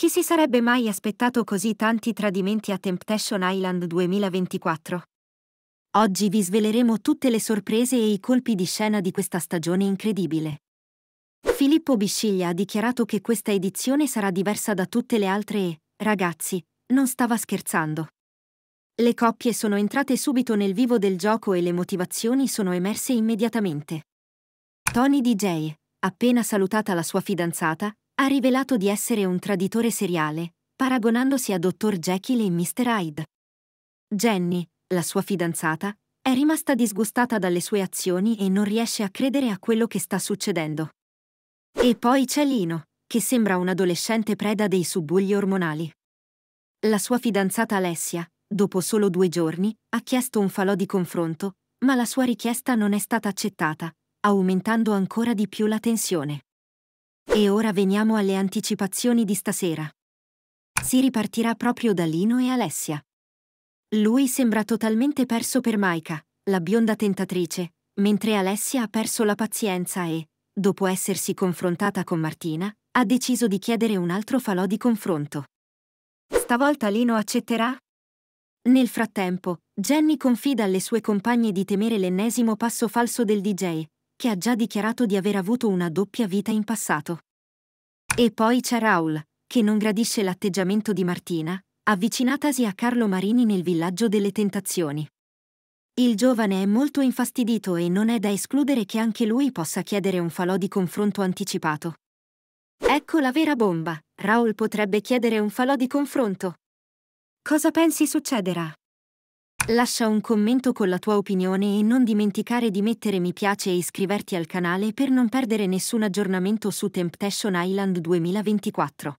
Chi si sarebbe mai aspettato così tanti tradimenti a Temptation Island 2024? Oggi vi sveleremo tutte le sorprese e i colpi di scena di questa stagione incredibile. Filippo Bisciglia ha dichiarato che questa edizione sarà diversa da tutte le altre e, ragazzi, non stava scherzando. Le coppie sono entrate subito nel vivo del gioco e le motivazioni sono emerse immediatamente. Tony DJ, appena salutata la sua fidanzata, ha rivelato di essere un traditore seriale, paragonandosi a Dr. Jekyll e Mr. Hyde. Jenny, la sua fidanzata, è rimasta disgustata dalle sue azioni e non riesce a credere a quello che sta succedendo. E poi c'è Lino, che sembra un adolescente preda dei subbugli ormonali. La sua fidanzata Alessia, dopo solo due giorni, ha chiesto un falò di confronto, ma la sua richiesta non è stata accettata, aumentando ancora di più la tensione. E ora veniamo alle anticipazioni di stasera. Si ripartirà proprio da Lino e Alessia. Lui sembra totalmente perso per Maika, la bionda tentatrice, mentre Alessia ha perso la pazienza e, dopo essersi confrontata con Martina, ha deciso di chiedere un altro falò di confronto. Stavolta Lino accetterà? Nel frattempo, Jenny confida alle sue compagne di temere l'ennesimo passo falso del DJ, che ha già dichiarato di aver avuto una doppia vita in passato. E poi c'è Raul, che non gradisce l'atteggiamento di Martina, avvicinatasi a Carlo Marini nel villaggio delle tentazioni. Il giovane è molto infastidito e non è da escludere che anche lui possa chiedere un falò di confronto anticipato. Ecco la vera bomba, Raul potrebbe chiedere un falò di confronto. Cosa pensi succederà? Lascia un commento con la tua opinione e non dimenticare di mettere mi piace e iscriverti al canale per non perdere nessun aggiornamento su Temptation Island 2024.